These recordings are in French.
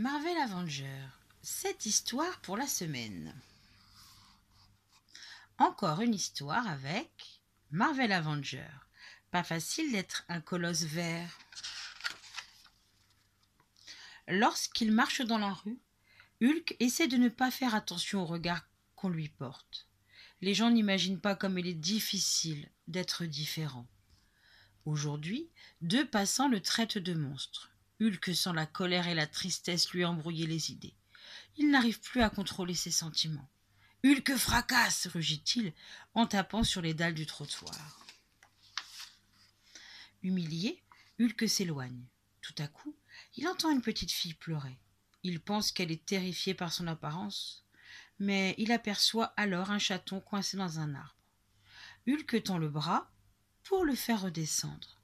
Marvel Avenger, cette histoire pour la semaine. Encore une histoire avec Marvel Avenger. Pas facile d'être un colosse vert. Lorsqu'il marche dans la rue, Hulk essaie de ne pas faire attention au regard qu'on lui porte. Les gens n'imaginent pas comme il est difficile d'être différent. Aujourd'hui, deux passants le traitent de monstre. Hulk sent la colère et la tristesse lui embrouiller les idées. Il n'arrive plus à contrôler ses sentiments. Hulk fracasse rugit-il en tapant sur les dalles du trottoir. Humilié, Hulk s'éloigne. Tout à coup, il entend une petite fille pleurer. Il pense qu'elle est terrifiée par son apparence, mais il aperçoit alors un chaton coincé dans un arbre. Hulk tend le bras pour le faire redescendre.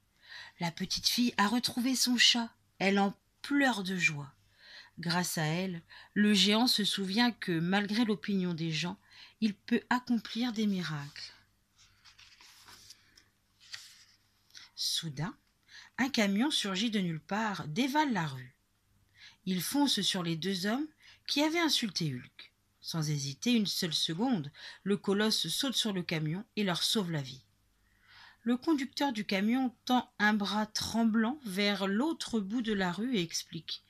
La petite fille a retrouvé son chat. Elle en pleure de joie. Grâce à elle, le géant se souvient que, malgré l'opinion des gens, il peut accomplir des miracles. Soudain, un camion surgit de nulle part, dévale la rue. Il fonce sur les deux hommes qui avaient insulté Hulk. Sans hésiter une seule seconde, le colosse saute sur le camion et leur sauve la vie. Le conducteur du camion tend un bras tremblant vers l'autre bout de la rue et explique.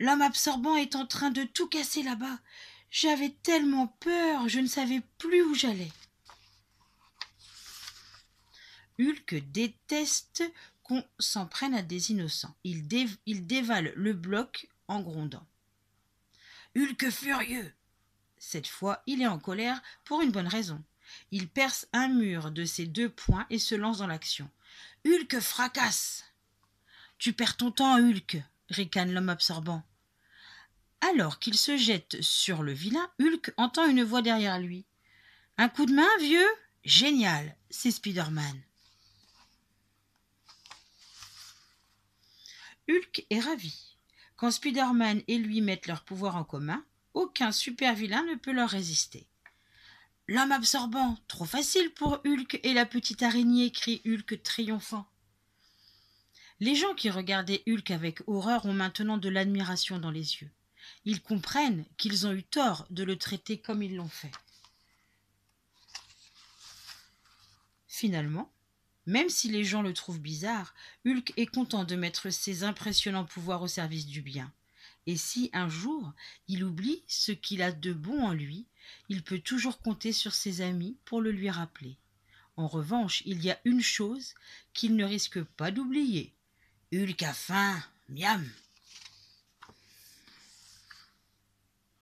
L'homme absorbant est en train de tout casser là-bas. J'avais tellement peur, je ne savais plus où j'allais. Hulk déteste qu'on s'en prenne à des innocents. Il, dévale le bloc en grondant. Hulk furieux. Cette fois, il est en colère pour une bonne raison. Il perce un mur de ses deux poings et se lance dans l'action. Hulk fracasse Tu perds ton temps, Hulk ricane l'homme absorbant. Alors qu'il se jette sur le vilain, Hulk entend une voix derrière lui. Un coup de main, vieux Génial C'est Spider-Man. Hulk est ravi. Quand Spider-Man et lui mettent leur pouvoir en commun, aucun super-vilain ne peut leur résister. L'homme absorbant, trop facile pour Hulk et la petite araignée, crie Hulk triomphant. Les gens qui regardaient Hulk avec horreur ont maintenant de l'admiration dans les yeux. Ils comprennent qu'ils ont eu tort de le traiter comme ils l'ont fait. Finalement, même si les gens le trouvent bizarre, Hulk est content de mettre ses impressionnants pouvoirs au service du bien. Et si un jour il oublie ce qu'il a de bon en lui, il peut toujours compter sur ses amis pour le lui rappeler. En revanche, il y a une chose qu'il ne risque pas d'oublier. Hulk miam.